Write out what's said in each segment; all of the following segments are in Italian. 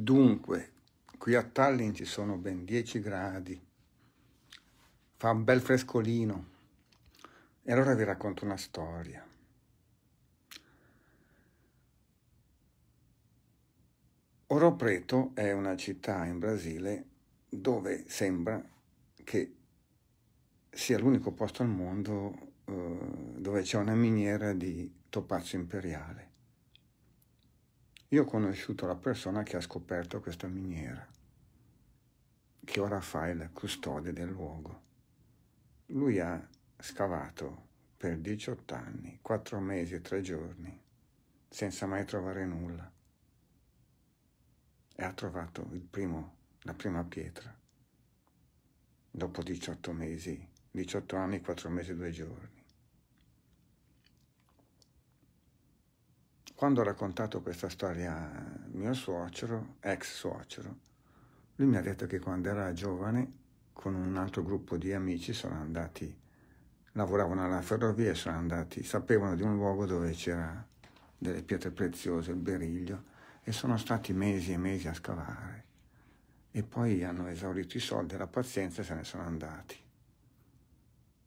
Dunque, qui a Tallinn ci sono ben 10 gradi, fa un bel frescolino. E allora vi racconto una storia. Oro Preto è una città in Brasile dove sembra che sia l'unico posto al mondo eh, dove c'è una miniera di topazio imperiale. Io ho conosciuto la persona che ha scoperto questa miniera, che ora fa il custode del luogo. Lui ha scavato per 18 anni, 4 mesi e 3 giorni, senza mai trovare nulla. E ha trovato primo, la prima pietra, dopo 18 mesi, 18 anni, 4 mesi e 2 giorni. Quando ho raccontato questa storia a mio suocero, ex suocero, lui mi ha detto che quando era giovane, con un altro gruppo di amici, sono andati, lavoravano alla ferrovia e sono andati, sapevano di un luogo dove c'era delle pietre preziose, il beriglio, e sono stati mesi e mesi a scavare. E poi hanno esaurito i soldi e la pazienza e se ne sono andati.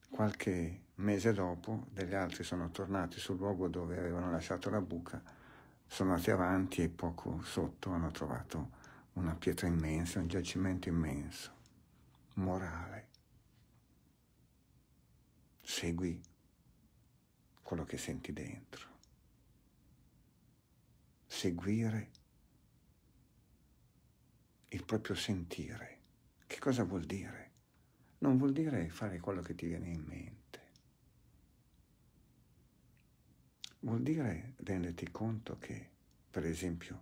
Qualche Mese dopo, degli altri sono tornati sul luogo dove avevano lasciato la buca, sono andati avanti e poco sotto hanno trovato una pietra immensa, un giacimento immenso. Morale. Segui quello che senti dentro. Seguire il proprio sentire. Che cosa vuol dire? Non vuol dire fare quello che ti viene in mente Vuol dire renderti conto che, per esempio,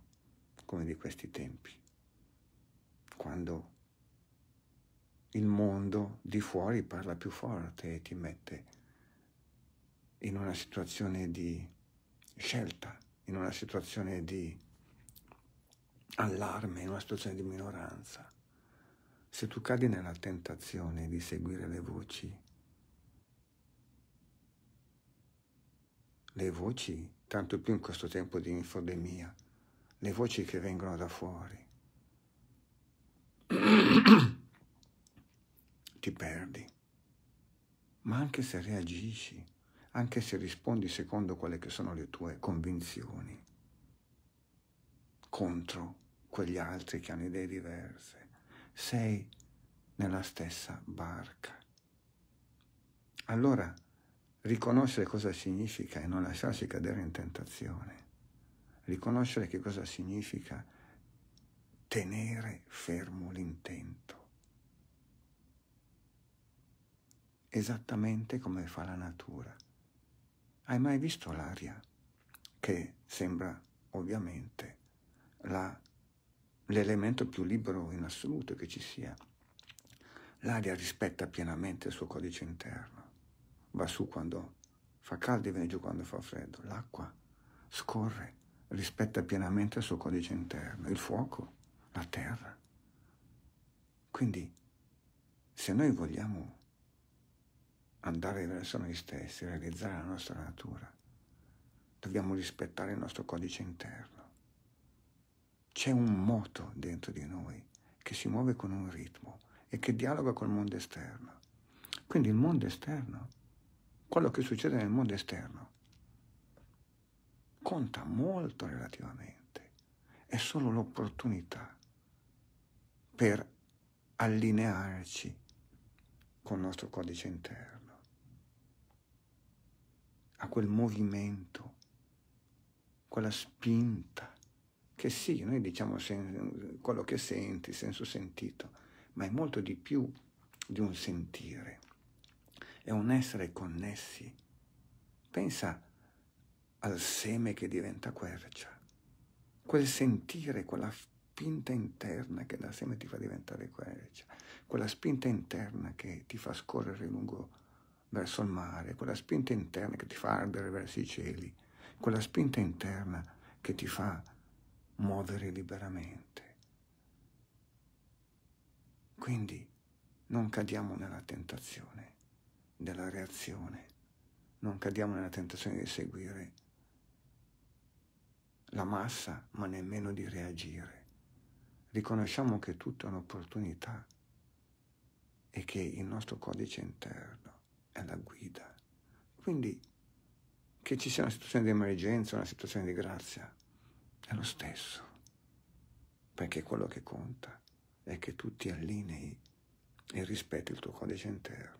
come di questi tempi, quando il mondo di fuori parla più forte e ti mette in una situazione di scelta, in una situazione di allarme, in una situazione di minoranza. Se tu cadi nella tentazione di seguire le voci le voci, tanto più in questo tempo di infodemia, le voci che vengono da fuori. Ti perdi. Ma anche se reagisci, anche se rispondi secondo quelle che sono le tue convinzioni, contro quegli altri che hanno idee diverse, sei nella stessa barca. Allora, riconoscere cosa significa e non lasciarsi cadere in tentazione, riconoscere che cosa significa tenere fermo l'intento, esattamente come fa la natura. Hai mai visto l'aria che sembra ovviamente l'elemento più libero in assoluto che ci sia? L'aria rispetta pienamente il suo codice interno va su quando fa caldo e viene giù quando fa freddo. L'acqua scorre, rispetta pienamente il suo codice interno, il fuoco, la terra. Quindi, se noi vogliamo andare verso noi stessi, realizzare la nostra natura, dobbiamo rispettare il nostro codice interno. C'è un moto dentro di noi che si muove con un ritmo e che dialoga col mondo esterno. Quindi il mondo esterno quello che succede nel mondo esterno. Conta molto relativamente. È solo l'opportunità per allinearci con il nostro codice interno, a quel movimento, quella spinta, che sì, noi diciamo sen- quello che senti, senso sentito, ma è molto di più di un sentire è un essere connessi. Pensa al seme che diventa quercia, quel sentire, quella spinta interna che dal seme ti fa diventare quercia, quella spinta interna che ti fa scorrere lungo verso il mare, quella spinta interna che ti fa ardere verso i cieli, quella spinta interna che ti fa muovere liberamente. Quindi non cadiamo nella tentazione della reazione, non cadiamo nella tentazione di seguire la massa, ma nemmeno di reagire. Riconosciamo che tutto è un'opportunità e che il nostro codice interno è la guida. Quindi che ci sia una situazione di emergenza, una situazione di grazia, è lo stesso, perché quello che conta è che tu ti allinei e rispetti il tuo codice interno.